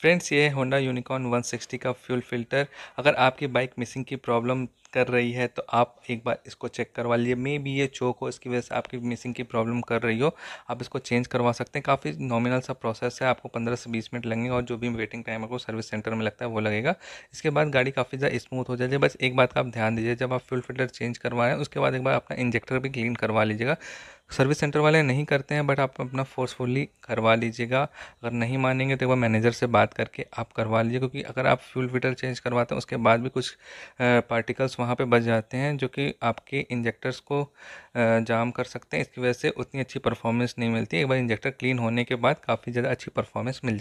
friends ये है Honda unicorn 160 का फ्यूल फिल्टर अगर आपकी बाइक मिसिंग की प्रॉब्लम कर रही है तो आप एक बार इसको चेक करवा लीजिए मे बी ये चोक हो इसकी वजह से आपकी मिसिंग की प्रॉब्लम कर रही हो आप इसको चेंज करवा सकते हैं काफ़ी नॉमिनल सा प्रोसेस है आपको पंद्रह से बीस मिनट लगेंगे और जो भी वेटिंग टाइम आपको सर्विस सेंटर में लगता है वो लगेगा इसके बाद गाड़ी काफ़ी ज़्यादा स्मूथ हो जाएगी बस एक बात का आप ध्यान दीजिए जब आप फ्यूल फिल्टर चेंज करवाएँ उसके बाद एक बार अपना इंजेक्टर भी क्लीन करवा लीजिएगा सर्विस सेंटर वाले नहीं करते हैं बट आप अपना फोर्सफुली करवा लीजिएगा अगर नहीं मानेंगे तो एक बार मैनेजर से बात करके आप करवा लीजिए क्योंकि अगर आप फ्यूल फिल्टर चेंज करवाते हैं उसके बाद भी कुछ पार्टिकल्स वहाँ पे बच जाते हैं जो कि आपके इंजेक्टर्स को जाम कर सकते हैं इसकी वजह से उतनी अच्छी परफॉर्मेंस नहीं मिलती एक बार इंजेक्टर क्लीन होने के बाद काफ़ी ज़्यादा अच्छी परफॉर्मेंस मिल